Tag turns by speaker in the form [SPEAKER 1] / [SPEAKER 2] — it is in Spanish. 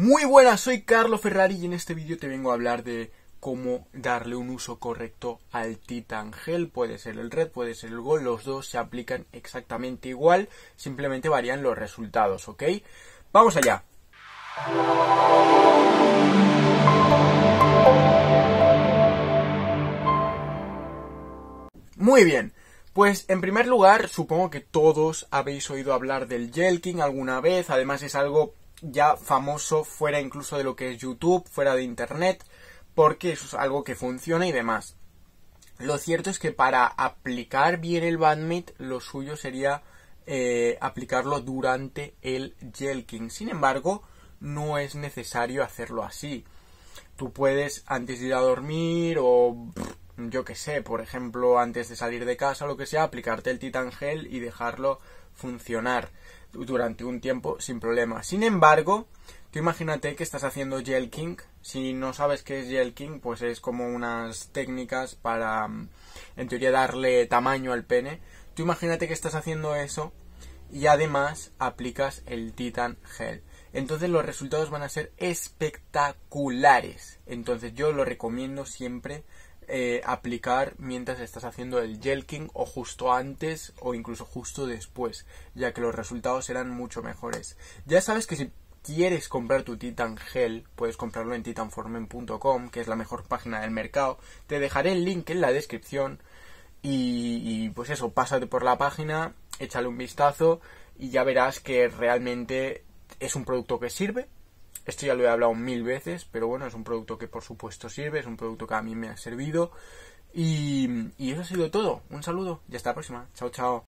[SPEAKER 1] Muy buenas, soy Carlos Ferrari y en este vídeo te vengo a hablar de cómo darle un uso correcto al Titan Gel. Puede ser el Red, puede ser el Gold, los dos se aplican exactamente igual, simplemente varían los resultados, ¿ok? Vamos allá. Muy bien, pues en primer lugar, supongo que todos habéis oído hablar del Jelking alguna vez, además es algo ya famoso fuera incluso de lo que es YouTube, fuera de Internet, porque eso es algo que funciona y demás. Lo cierto es que para aplicar bien el Bandmeat, lo suyo sería eh, aplicarlo durante el jelking. Sin embargo, no es necesario hacerlo así. Tú puedes, antes de ir a dormir o yo que sé, por ejemplo, antes de salir de casa o lo que sea, aplicarte el Titan Gel y dejarlo funcionar durante un tiempo sin problema. Sin embargo, tú imagínate que estás haciendo gel king. Si no sabes qué es gel king, pues es como unas técnicas para, mm, en teoría, darle tamaño al pene. Tú imagínate que estás haciendo eso y además aplicas el Titan Gel. Entonces los resultados van a ser espectaculares. Entonces yo lo recomiendo siempre eh, aplicar mientras estás haciendo el jelking o justo antes o incluso justo después, ya que los resultados serán mucho mejores. Ya sabes que si quieres comprar tu Titan Gel, puedes comprarlo en titanformen.com, que es la mejor página del mercado. Te dejaré el link en la descripción y, y pues eso, pásate por la página, échale un vistazo y ya verás que realmente es un producto que sirve, esto ya lo he hablado mil veces, pero bueno, es un producto que por supuesto sirve, es un producto que a mí me ha servido. Y, eso ha sido todo. Un saludo y hasta la próxima. Chao, chao.